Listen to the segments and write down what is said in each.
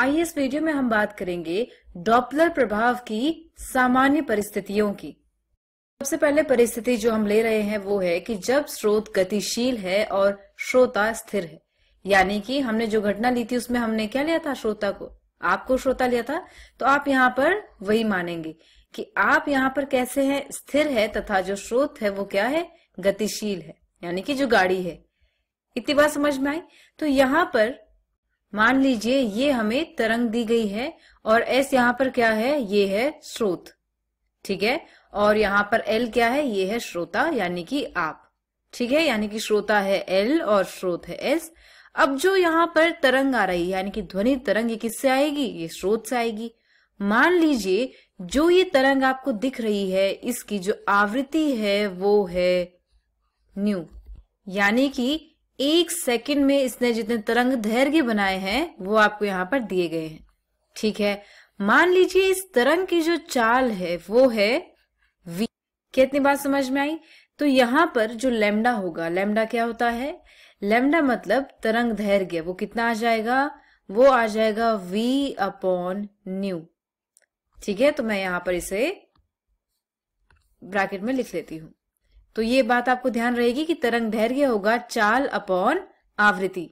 आइए इस वीडियो में हम बात करेंगे डॉपलर प्रभाव की सामान्य परिस्थितियों की सबसे पहले परिस्थिति जो हम ले रहे हैं वो है कि जब स्रोत गतिशील है और श्रोता स्थिर है यानी कि हमने जो घटना ली थी उसमें हमने क्या लिया था श्रोता को आपको श्रोता लिया था तो आप यहाँ पर वही मानेंगे कि आप यहाँ पर कैसे हैं स्थिर है तथा जो स्रोत है वो क्या है गतिशील है यानी कि जो गाड़ी है इतनी बात समझ में आई तो यहाँ पर मान लीजिए ये हमें तरंग दी गई है और एस यहाँ पर क्या है ये है स्रोत ठीक है और यहाँ पर एल क्या है ये है श्रोता यानी कि आप ठीक है यानी कि श्रोता है एल और स्रोत है एस अब जो यहाँ पर तरंग आ रही है यानी कि ध्वनि तरंग ये किससे आएगी ये स्रोत से आएगी मान लीजिए जो ये तरंग आपको दिख रही है इसकी जो आवृत्ति है वो है न्यू यानी कि एक सेकंड में इसने जितने तरंग धैर्य बनाए हैं वो आपको यहाँ पर दिए गए हैं ठीक है मान लीजिए इस तरंग की जो चाल है वो है वी कितनी बात समझ में आई तो यहाँ पर जो लेमडा होगा लेमडा क्या होता है लेमडा मतलब तरंग धैर्य वो कितना आ जाएगा वो आ जाएगा वी अपॉन न्यू ठीक है तो मैं यहां पर इसे ब्रैकेट में लिख लेती हूं तो ये बात आपको ध्यान रहेगी कि तरंग धैर्य होगा चाल अपॉन आवृत्ति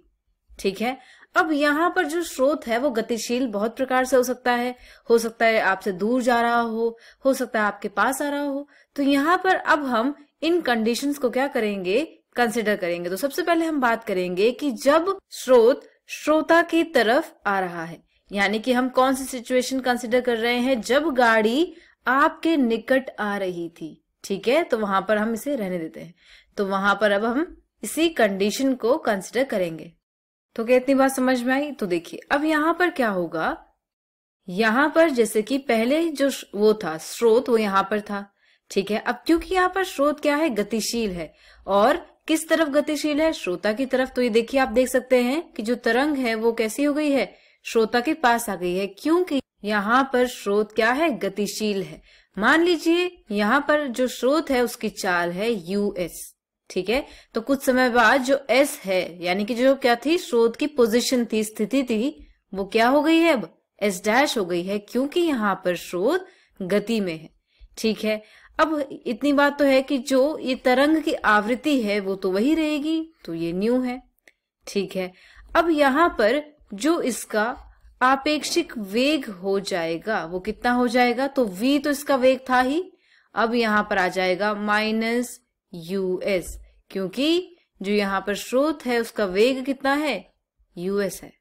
ठीक है अब यहाँ पर जो स्रोत है वो गतिशील बहुत प्रकार से हो सकता है हो सकता है आपसे दूर जा रहा हो हो सकता है आपके पास आ रहा हो तो यहाँ पर अब हम इन कंडीशंस को क्या करेंगे कंसिडर करेंगे तो सबसे पहले हम बात करेंगे कि जब स्रोत श्रोता की तरफ आ रहा है यानी कि हम कौन सी सिचुएशन कंसिडर कर रहे हैं जब गाड़ी आपके निकट आ रही थी ठीक है तो वहां पर हम इसे रहने देते हैं तो वहां पर अब हम इसी कंडीशन को कंसिडर करेंगे तो क्या इतनी बात समझ में आई तो देखिए अब यहाँ पर क्या होगा यहाँ पर जैसे कि पहले जो वो था स्रोत वो यहाँ पर था ठीक है अब क्योंकि यहाँ पर स्रोत क्या है गतिशील है और किस तरफ गतिशील है श्रोता की तरफ तो ये देखिए आप देख सकते हैं कि जो तरंग है वो कैसी हो गई है श्रोता के पास आ गई है क्योंकि यहाँ पर स्रोत क्या है गतिशील है मान लीजिए यहाँ पर जो स्रोत है उसकी चाल है यूएस ठीक है तो कुछ समय बाद जो एस है यानी कि जो क्या थी स्रोत की पोजीशन थी स्थिति थी वो क्या हो गई है अब एस डैश हो गई है क्योंकि यहाँ पर स्रोत गति में है ठीक है अब इतनी बात तो है कि जो ये तरंग की आवृत्ति है वो तो वही रहेगी तो ये न्यू है ठीक है अब यहाँ पर जो इसका आपेक्षिक वेग हो जाएगा वो कितना हो जाएगा तो v तो इसका वेग था ही अब यहां पर आ जाएगा माइनस यूएस क्योंकि जो यहां पर स्रोत है उसका वेग कितना है यूएस है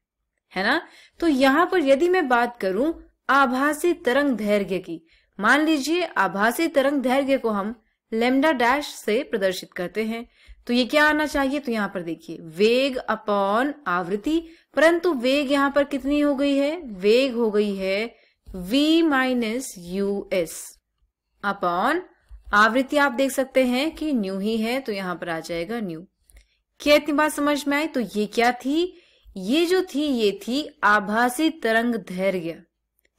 है ना तो यहां पर यदि मैं बात करूं आभासी तरंग धैर्य की मान लीजिए आभासी तरंग धैर्य को हम लेमडा डैश से प्रदर्शित करते हैं तो ये क्या आना चाहिए तो यहां पर देखिए वेग अपॉन आवृत्ति परंतु वेग यहां पर कितनी हो गई है वेग हो गई है v minus u s upon आवृत्ति आप देख सकते हैं कि न्यू ही है तो यहां पर आ जाएगा न्यू क्या इतनी बात समझ में आई तो ये क्या थी ये जो थी ये थी आभासी तरंग धैर्य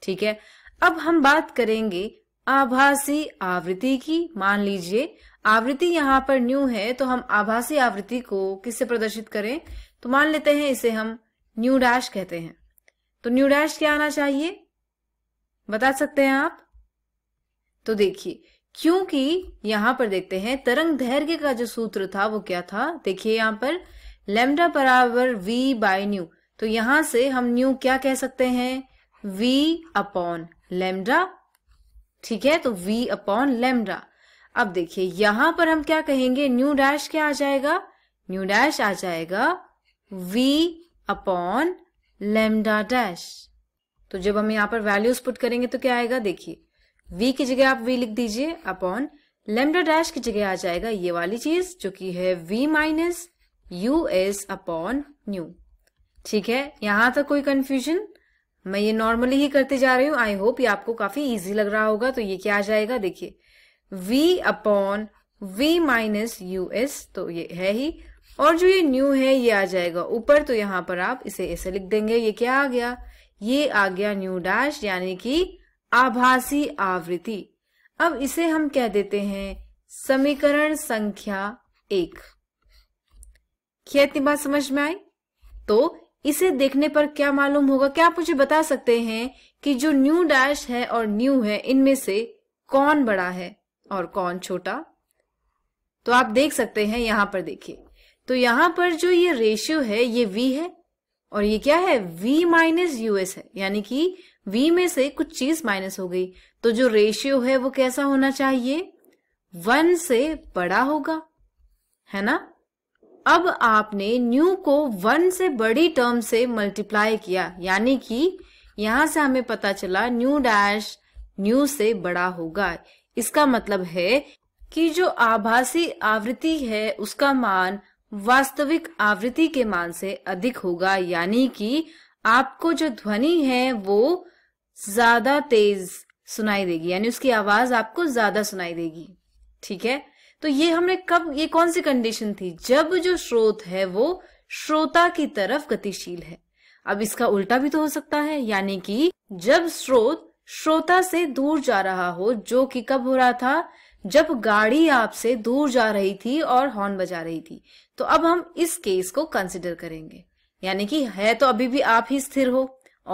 ठीक है अब हम बात करेंगे आभासी आवृत्ति की मान लीजिए आवृत्ति यहाँ पर न्यू है तो हम आभासी आवृत्ति को किससे प्रदर्शित करें तो मान लेते हैं इसे हम न्यू डैश कहते हैं तो न्यू डैश क्या आना चाहिए बता सकते हैं आप तो देखिए क्योंकि यहां पर देखते हैं तरंग धैर्य का जो सूत्र था वो क्या था देखिए यहां पर लेमडा बराबर वी बाय न्यू तो यहां से हम न्यू क्या कह सकते हैं वी अपॉन लेमडा ठीक है तो वी अपॉन लेमडा अब देखिए यहां पर हम क्या कहेंगे न्यू डैश क्या आ जाएगा न्यू डैश आ जाएगा v अपॉन लेमडा डैश तो जब हम यहाँ पर वैल्यूज पुट करेंगे तो क्या आएगा देखिए v की जगह आप v लिख दीजिए अपॉन लेमडा डैश की जगह आ जाएगा ये वाली चीज जो कि है v minus u s upon nu ठीक है यहां तक कोई कंफ्यूजन मैं ये नॉर्मली ही करते जा रही हूँ आई होप ये आपको काफी इजी लग रहा होगा तो ये क्या आ जाएगा देखिए v upon v minus u s तो ये है ही और जो ये न्यू है ये आ जाएगा ऊपर तो यहाँ पर आप इसे ऐसे लिख देंगे ये क्या आ गया ये आ गया न्यू डैश यानी कि आभासी आवृत्ति अब इसे हम कह देते हैं समीकरण संख्या एक क्या इतनी बात समझ में आई तो इसे देखने पर क्या मालूम होगा क्या आप मुझे बता सकते हैं कि जो न्यू डैश है और न्यू है इनमें से कौन बड़ा है और कौन छोटा तो आप देख सकते हैं यहां पर देखिए तो यहां पर जो ये रेशियो है ये वी है और ये क्या है वी माइनस यूएस है यानी कि वी में से कुछ चीज माइनस हो गई तो जो रेशियो है वो कैसा होना चाहिए वन से बड़ा होगा है ना अब आपने न्यू को वन से बड़ी टर्म से मल्टीप्लाई किया यानी कि यहां से हमें पता चला न्यू डैश न्यू से बड़ा होगा इसका मतलब है कि जो आभासी आवृत्ति है उसका मान वास्तविक आवृत्ति के मान से अधिक होगा यानी कि आपको जो ध्वनि है वो ज्यादा तेज सुनाई देगी यानी उसकी आवाज आपको ज्यादा सुनाई देगी ठीक है तो ये हमने कब ये कौन सी कंडीशन थी जब जो स्रोत है वो श्रोता की तरफ गतिशील है अब इसका उल्टा भी तो हो सकता है यानी कि जब स्रोत श्रोता से दूर जा रहा हो जो कि कब हो रहा था जब गाड़ी आपसे दूर जा रही थी और हॉर्न बजा रही थी तो अब हम इस केस को कंसिडर करेंगे यानी कि है तो अभी भी आप ही स्थिर हो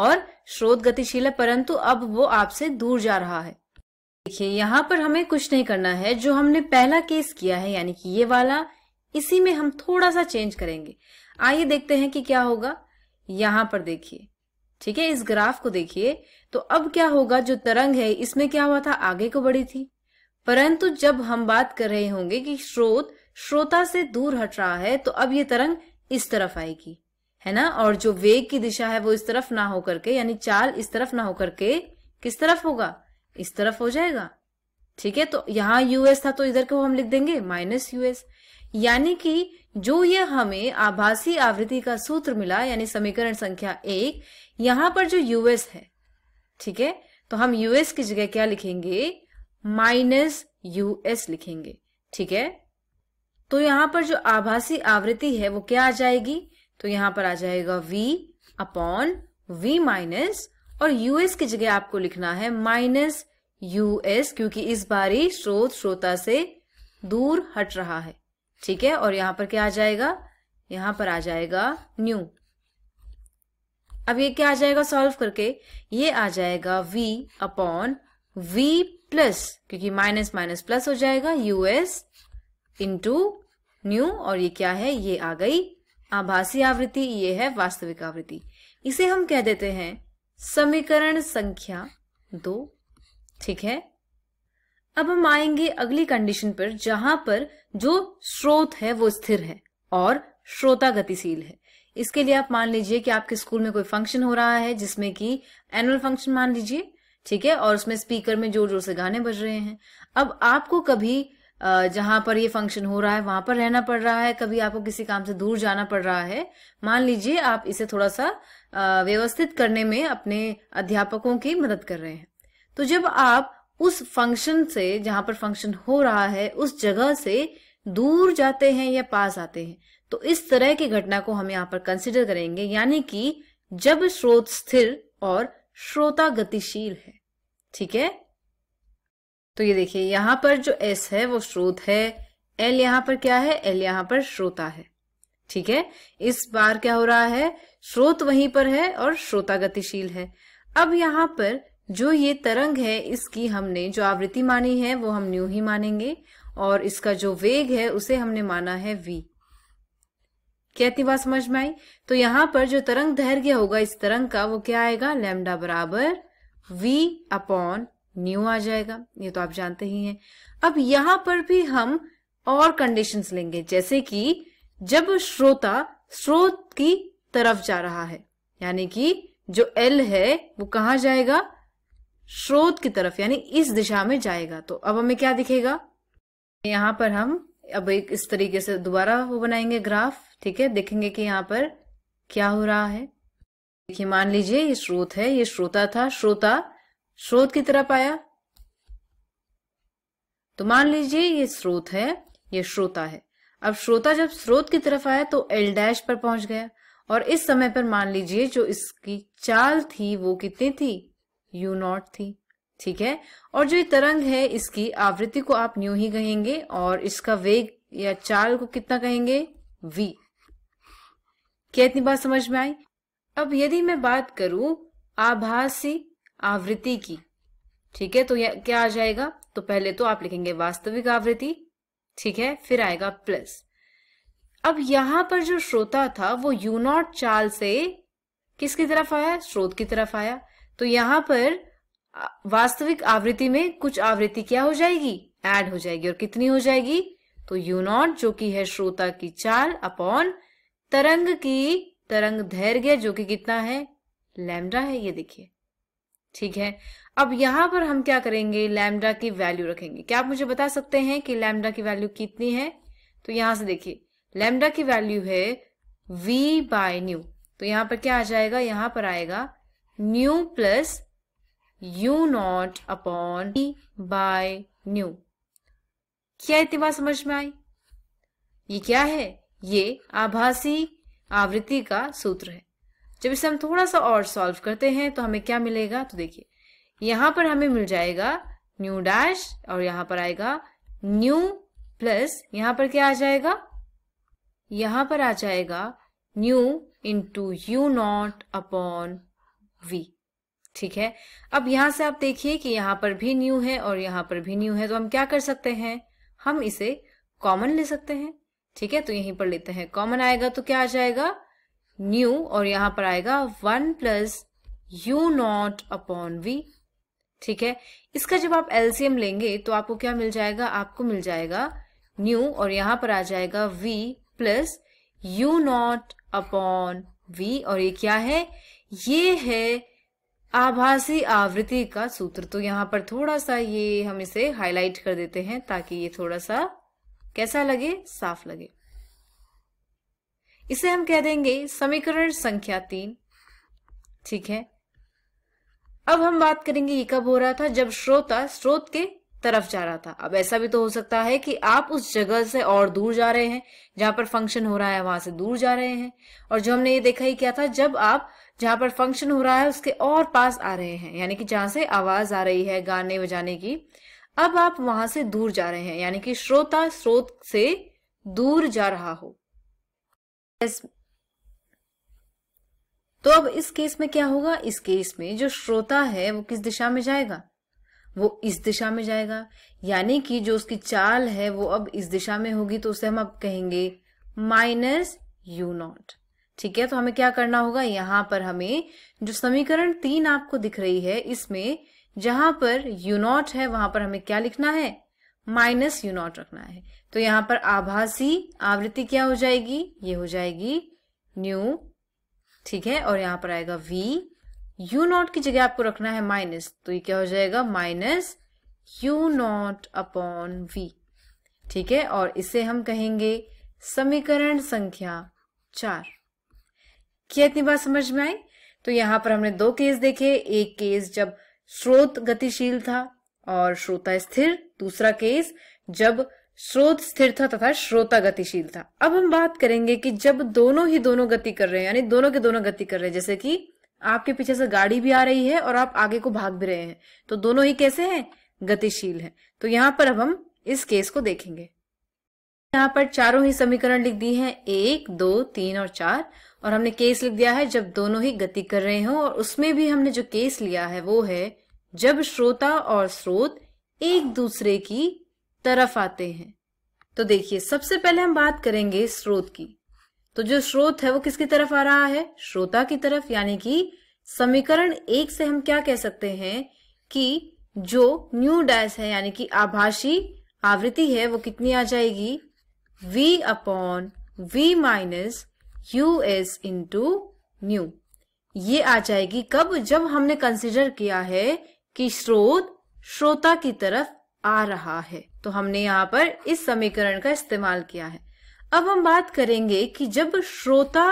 और स्रोत गतिशील है परंतु अब वो आपसे दूर जा रहा है देखिए यहाँ पर हमें कुछ नहीं करना है जो हमने पहला केस किया है यानी कि ये वाला इसी में हम थोड़ा सा चेंज करेंगे आइए देखते हैं कि क्या होगा यहाँ पर देखिए ठीक है इस ग्राफ को देखिए तो अब क्या होगा जो तरंग है इसमें क्या हुआ था आगे को बढ़ी थी परंतु जब हम बात कर रहे होंगे कि स्रोत श्रोता से दूर हट रहा है तो अब ये तरंग इस तरफ आएगी है ना और जो वेग की दिशा है वो इस तरफ ना होकर के यानी चाल इस तरफ ना होकर के किस तरफ होगा इस तरफ हो जाएगा ठीक है तो यहाँ यूएस था तो इधर को हम लिख देंगे माइनस यूएस यानी कि जो ये हमें आभासी आवृत्ति का सूत्र मिला यानी समीकरण संख्या एक यहाँ पर जो यूएस है ठीक है तो हम यूएस की जगह क्या लिखेंगे माइनस यूएस लिखेंगे ठीक है तो यहां पर जो आभासी आवृत्ति है वो क्या आ जाएगी तो यहां पर आ जाएगा v अपॉन v माइनस और यूएस की जगह आपको लिखना है माइनस यूएस क्योंकि इस बारी स्रोत श्रोता से दूर हट रहा है ठीक है और यहां पर क्या आ जाएगा यहां पर आ जाएगा न्यू अब ये क्या आ जाएगा सॉल्व करके ये आ जाएगा v अपॉन v प्लस क्योंकि माइनस माइनस प्लस हो जाएगा यूएस इंटू न्यू और ये क्या है ये आ गई आभासी आवृत्ति ये है वास्तविक आवृत्ति इसे हम कह देते हैं समीकरण संख्या दो ठीक है अब हम आएंगे अगली कंडीशन पर जहां पर जो स्रोत है वो स्थिर है और श्रोता गतिशील है इसके लिए आप मान लीजिए कि आपके स्कूल में कोई फंक्शन हो रहा है जिसमें कि एनुअल फंक्शन मान लीजिए ठीक है और उसमें स्पीकर में जोर जोर से गाने बज रहे हैं अब आपको कभी जहां पर ये फंक्शन हो रहा है वहां पर रहना पड़ रहा है कभी आपको किसी काम से दूर जाना पड़ रहा है मान लीजिए आप इसे थोड़ा सा व्यवस्थित करने में अपने अध्यापकों की मदद कर रहे हैं तो जब आप उस फंक्शन से जहां पर फंक्शन हो रहा है उस जगह से दूर जाते हैं या पास आते हैं तो इस तरह की घटना को हम यहाँ पर कंसिडर करेंगे यानी कि जब स्रोत स्थिर और श्रोता गतिशील है ठीक है तो ये देखिए यहां पर जो एस है वो स्रोत है एल यहां पर क्या है एल यहां पर श्रोता है ठीक है इस बार क्या हो रहा है स्रोत वहीं पर है और श्रोता गतिशील है अब यहां पर जो ये तरंग है इसकी हमने जो आवृत्ति मानी है वो हम न्यू ही मानेंगे और इसका जो वेग है उसे हमने माना है वी क्या इतनी बात समझ में आई तो यहाँ पर जो तरंग दैर्घ्य होगा इस तरंग का वो क्या आएगा लेमडा बराबर v अपॉन न्यू आ जाएगा ये तो आप जानते ही हैं अब यहां पर भी हम और कंडीशंस लेंगे जैसे कि जब श्रोता स्रोत की तरफ जा रहा है यानी कि जो एल है वो कहा जाएगा स्रोत की तरफ यानी इस दिशा में जाएगा तो अब हमें क्या दिखेगा यहाँ पर हम अब एक इस तरीके से दोबारा वो बनाएंगे ग्राफ ठीक है देखेंगे कि यहाँ पर क्या हो रहा है देखिए मान लीजिए ये स्रोत है ये श्रोता था श्रोता स्रोत की तरफ आया तो मान लीजिए ये स्रोत है ये श्रोता है अब श्रोता जब स्रोत की तरफ आया तो एल डैश पर पहुंच गया और इस समय पर मान लीजिए जो इसकी चाल थी वो कितनी थी यू नॉट थी ठीक है और जो ये तरंग है इसकी आवृत्ति को आप न्यू ही कहेंगे और इसका वेग या चाल को कितना कहेंगे वी क्या इतनी बात समझ में आई अब यदि मैं बात करूं आभासी आवृत्ति की ठीक है तो क्या आ जाएगा तो पहले तो आप लिखेंगे वास्तविक आवृत्ति ठीक है फिर आएगा प्लस अब यहां पर जो श्रोता था वो यूनॉट चाल से किसकी तरफ आया स्रोत की तरफ आया तो यहां पर वास्तविक आवृत्ति में कुछ आवृत्ति क्या हो जाएगी ऐड हो जाएगी और कितनी हो जाएगी तो यूनॉट जो कि है श्रोता की चाल अपॉन तरंग की तरंग धैर्य जो कि कितना है लैमडा है ये देखिए ठीक है अब यहां पर हम क्या करेंगे लैमडा की वैल्यू रखेंगे क्या आप मुझे बता सकते हैं कि लैमडा की वैल्यू कितनी है तो यहां से देखिए लैमडा की वैल्यू है वी बाय न्यू तो यहां पर क्या आ जाएगा यहां पर आएगा nu plus u naught upon by nu क्या इतनी बात समझ में आई ये क्या है ये आभासी आवृत्ति का सूत्र है जब इसे हम थोड़ा सा और सॉल्व करते हैं तो हमें क्या मिलेगा तो देखिए यहां पर हमें मिल जाएगा न्यू डैश और यहां पर आएगा न्यू प्लस यहां पर क्या आ जाएगा यहां पर आ जाएगा nu into u naught upon v ठीक है अब यहां से आप देखिए कि यहां पर भी न्यू है और यहां पर भी न्यू है तो हम क्या कर सकते हैं हम इसे कॉमन ले सकते हैं ठीक है तो यहीं पर लेते हैं कॉमन आएगा तो क्या आ जाएगा न्यू और यहां पर आएगा one plus u naught upon v ठीक है इसका जब आप एलसीएम लेंगे तो आपको क्या मिल जाएगा आपको मिल जाएगा न्यू और यहां पर आ जाएगा v plus u naught upon v और ये क्या है ये है आभासी आवृत्ति का सूत्र तो यहां पर थोड़ा सा ये हम इसे हाईलाइट कर देते हैं ताकि ये थोड़ा सा कैसा लगे साफ लगे इसे हम कह देंगे समीकरण संख्या तीन ठीक है अब हम बात करेंगे ये कब हो रहा था जब श्रोता स्रोत के तरफ जा रहा था अब ऐसा भी तो हो सकता है कि आप उस जगह से और दूर जा रहे हैं जहां पर फंक्शन हो रहा है वहां से दूर जा रहे हैं और जो हमने ये देखा ही क्या था जब आप जहां पर फंक्शन हो रहा है उसके और पास आ रहे हैं यानी कि जहां से आवाज आ रही है गाने बजाने की अब आप वहां से दूर जा रहे हैं यानी कि श्रोता स्रोत से दूर जा रहा हो तो अब इस केस में क्या होगा इस केस में जो श्रोता है वो किस दिशा में जाएगा वो इस दिशा में जाएगा यानी कि जो उसकी चाल है वो अब इस दिशा में होगी तो उसे हम अब कहेंगे माइनस यू नॉट ठीक है तो हमें क्या करना होगा यहां पर हमें जो समीकरण तीन आपको दिख रही है इसमें जहां पर यू नॉट है वहां पर हमें क्या लिखना है माइनस यू नॉट रखना है तो यहां पर आभासी आवृत्ति क्या हो जाएगी ये हो जाएगी न्यू ठीक है और यहां पर आएगा v यू नॉट की जगह आपको रखना है माइनस तो ये क्या हो जाएगा minus u naught upon v ठीक है और इसे हम कहेंगे समीकरण संख्या चार क्या इतनी बात समझ में आई तो यहां पर हमने दो केस देखे एक केस जब स्रोत गतिशील था और श्रोता स्थिर दूसरा केस जब स्रोत स्थिर था तथा श्रोता गतिशील था अब हम बात करेंगे कि जब दोनों ही दोनों गति कर रहे हैं यानी दोनों के दोनों गति कर रहे हैं जैसे कि आपके पीछे से गाड़ी भी आ रही है और आप आगे को भाग भी रहे हैं तो दोनों ही कैसे हैं गतिशील हैं तो यहां पर अब हम इस केस को देखेंगे यहाँ पर चारों ही समीकरण लिख दी हैं एक दो तीन और चार और हमने केस लिख दिया है जब दोनों ही गति कर रहे हों और उसमें भी हमने जो केस लिया है वो है जब श्रोता और स्रोत एक दूसरे की तरफ आते हैं तो देखिए सबसे पहले हम बात करेंगे स्रोत की तो जो स्रोत है वो किसकी तरफ आ रहा है श्रोता की तरफ यानी कि समीकरण एक से हम क्या कह सकते हैं कि जो न्यू डैश है यानी कि आभाषी आवृत्ति है वो कितनी आ जाएगी v upon v minus u s into nu ये आ जाएगी कब जब हमने कंसिडर किया है कि स्रोत श्रोता की तरफ आ रहा है तो हमने यहाँ पर इस समीकरण का इस्तेमाल किया है अब हम बात करेंगे कि जब श्रोता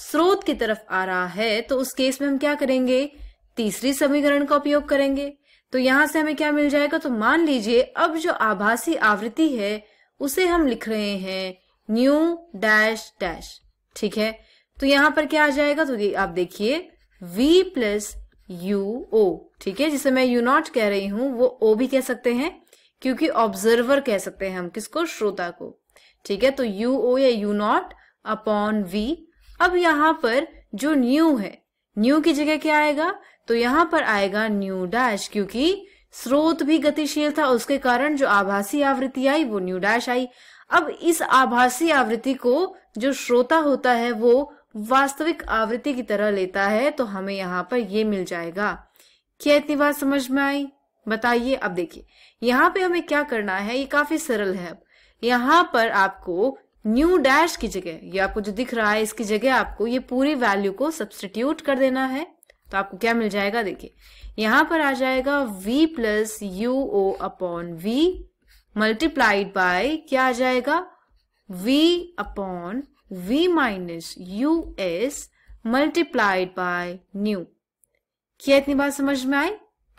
स्रोत की तरफ आ रहा है तो उस केस में हम क्या करेंगे तीसरी समीकरण का उपयोग करेंगे तो यहां से हमें क्या मिल जाएगा तो मान लीजिए अब जो आभासी आवृत्ति है उसे हम लिख रहे हैं न्यू डैश डैश ठीक है तो यहां पर क्या आ जाएगा तो आप देखिए v प्लस यू ओ ठीक है जिसे मैं यू नॉट कह रही हूं वो ओ भी कह सकते हैं क्योंकि ऑब्जर्वर कह सकते हैं हम किसको श्रोता को ठीक है तो यू ओ या यू नॉट अपॉन वी अब यहां पर जो न्यू है न्यू की जगह क्या आएगा तो यहां पर आएगा न्यू डैश क्योंकि स्रोत भी गतिशील था उसके कारण जो आभासी आवृत्ति आई वो न्यू डैश आई अब इस आभासी आवृत्ति को जो श्रोता होता है वो वास्तविक आवृत्ति की तरह लेता है तो हमें यहाँ पर ये मिल जाएगा क्या इतनी बात समझ में आई बताइए अब देखिए यहाँ पे हमें क्या करना है ये काफी सरल है अब यहाँ पर आपको न्यू डैश की जगह ये आपको जो दिख रहा है इसकी जगह आपको ये पूरी वैल्यू को सब्सटीट्यूट कर देना है तो आपको क्या मिल जाएगा देखिए यहाँ पर आ जाएगा v plus u o upon v multiplied by क्या आ जाएगा v upon v minus u s multiplied by nu क्या इतनी बात समझ में आई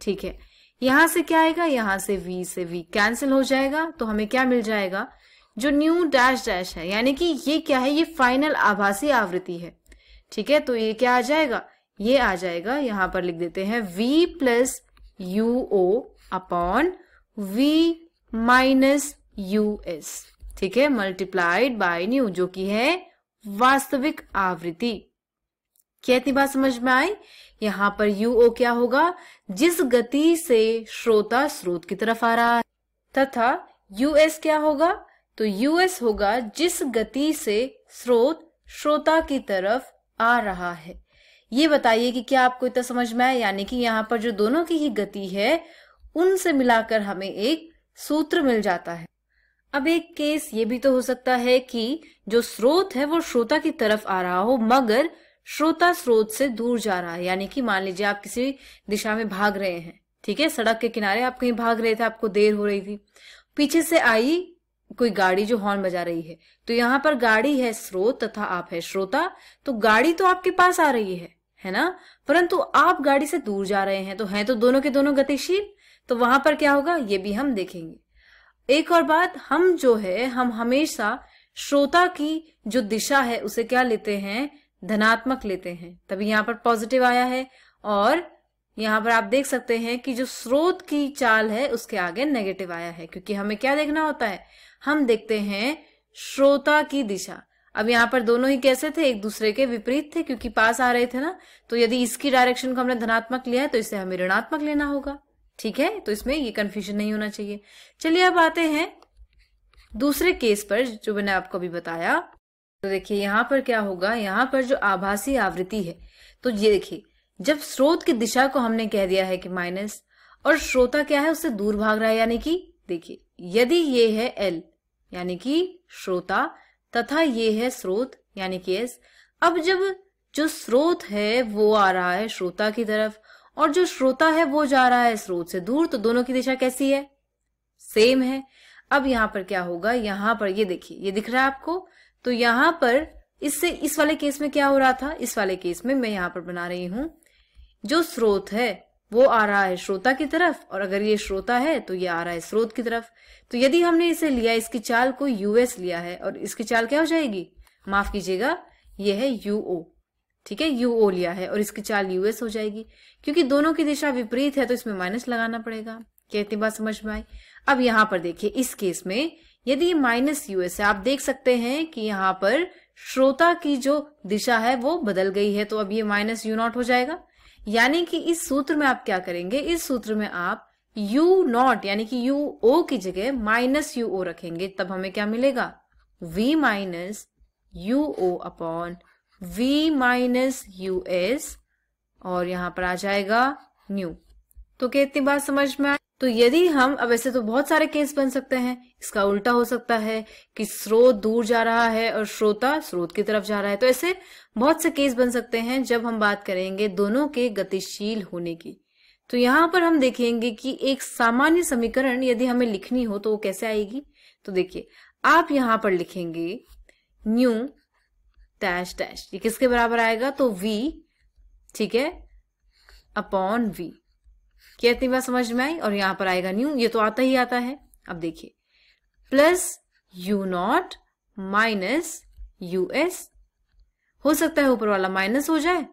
ठीक है यहां से क्या आएगा यहां से v से v कैंसिल हो जाएगा तो हमें क्या मिल जाएगा जो न्यू डैश डैश है यानी कि ये क्या है ये फाइनल आभासी आवृत्ति है ठीक है तो ये क्या आ जाएगा ये आ जाएगा यहां पर लिख देते हैं v plus u o upon v minus u s ठीक है मल्टीप्लाइड बाय न्यू जो कि है वास्तविक आवृत्ति क्या इतनी बात समझ में आई यहाँ पर यू ओ क्या होगा जिस गति से श्रोता स्रोत की तरफ आ रहा है तथा यूएस क्या होगा तो यूएस होगा जिस गति से स्रोत श्रोता की तरफ आ रहा है ये बताइए कि क्या आपको इतना समझ में आया यानी कि यहाँ पर जो दोनों की ही गति है उनसे मिलाकर हमें एक सूत्र मिल जाता है अब एक केस ये भी तो हो सकता है कि जो स्रोत है वो श्रोता की तरफ आ रहा हो मगर श्रोता स्रोत से दूर जा रहा है यानी कि मान लीजिए आप किसी दिशा में भाग रहे हैं ठीक है सड़क के किनारे आप कहीं भाग रहे थे आपको देर हो रही थी पीछे से आई कोई गाड़ी जो हॉर्न बजा रही है तो यहाँ पर गाड़ी है स्रोत तथा आप है श्रोता तो गाड़ी तो आपके पास आ रही है है ना परंतु आप गाड़ी से दूर जा रहे हैं तो हैं तो दोनों के दोनों गतिशील तो वहां पर क्या होगा ये भी हम देखेंगे एक और बात हम जो है हम हमेशा श्रोता की जो दिशा है उसे क्या लेते हैं धनात्मक लेते हैं तभी यहाँ पर पॉजिटिव आया है और यहाँ पर आप देख सकते हैं कि जो स्रोत की चाल है उसके आगे नेगेटिव आया है क्योंकि हमें क्या देखना होता है हम देखते हैं श्रोता की दिशा अब यहाँ पर दोनों ही कैसे थे एक दूसरे के विपरीत थे क्योंकि पास आ रहे थे ना तो यदि इसकी डायरेक्शन को हमने धनात्मक लिया है तो इसे हमें ऋणात्मक लेना होगा ठीक है तो इसमें ये कन्फ्यूजन नहीं होना चाहिए चलिए अब आते हैं दूसरे केस पर जो मैंने आपको अभी बताया तो देखिए यहाँ पर क्या होगा यहाँ पर जो आभासी आवृत्ति है तो ये देखिए जब स्रोत की दिशा को हमने कह दिया है कि माइनस और श्रोता क्या है उससे दूर भाग रहा है यानी कि देखिए यदि ये है एल यानी कि श्रोता तथा ये है स्रोत यानी कि एस अब जब जो स्रोत है वो आ रहा है श्रोता की तरफ और जो श्रोता है वो जा रहा है स्रोत से दूर तो दोनों की दिशा कैसी है सेम है अब यहाँ पर क्या होगा यहां पर ये देखिए ये दिख रहा है आपको तो यहां पर इससे इस वाले केस में क्या हो रहा था इस वाले केस में मैं यहां पर बना रही हूं जो स्रोत है वो आ रहा है श्रोता की तरफ और अगर ये श्रोता है तो ये आ रहा है स्रोत की तरफ तो यदि हमने इसे लिया इसकी चाल को यूएस लिया है और इसकी चाल क्या हो जाएगी माफ कीजिएगा ये है यूओ ठीक है यू ओ लिया है और इसकी चाल यूएस हो जाएगी क्योंकि दोनों की दिशा विपरीत है तो इसमें माइनस लगाना पड़ेगा क्या इतनी बात समझ में आई अब यहां पर देखिए इस केस में यदि माइनस यूएस है आप देख सकते हैं कि यहां पर श्रोता की जो दिशा है वो बदल गई है तो अब ये माइनस यू नॉट हो जाएगा यानी कि इस सूत्र में आप क्या करेंगे इस सूत्र में आप यू नॉट यानी कि यू ओ की जगह माइनस यू ओ रखेंगे तब हमें क्या मिलेगा v minus u o upon v minus u s और यहां पर आ जाएगा न्यू तो क्या इतनी बात समझ में आए तो यदि हम अब ऐसे तो बहुत सारे केस बन सकते हैं इसका उल्टा हो सकता है कि स्रोत दूर जा रहा है और श्रोता स्रोत की तरफ जा रहा है तो ऐसे बहुत से केस बन सकते हैं जब हम बात करेंगे दोनों के गतिशील होने की तो यहां पर हम देखेंगे कि एक सामान्य समीकरण यदि हमें लिखनी हो तो वो कैसे आएगी तो देखिए आप यहां पर लिखेंगे न्यू डैश डैश ये किसके बराबर आएगा तो v ठीक है अपॉन v क्या इतनी बात समझ में आई और यहां पर आएगा न्यू ये तो आता ही आता है अब देखिए plus u naught minus u s हो सकता है ऊपर वाला माइनस हो जाए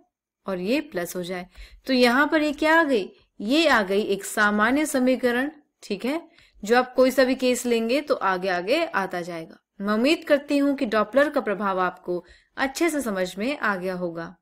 और ये प्लस हो जाए तो यहां पर ये क्या आ गई ये आ गई एक सामान्य समीकरण ठीक है जो आप कोई सा भी केस लेंगे तो आगे आगे आता जाएगा मैं उम्मीद करती हूं कि डॉपलर का प्रभाव आपको अच्छे से समझ में आ गया होगा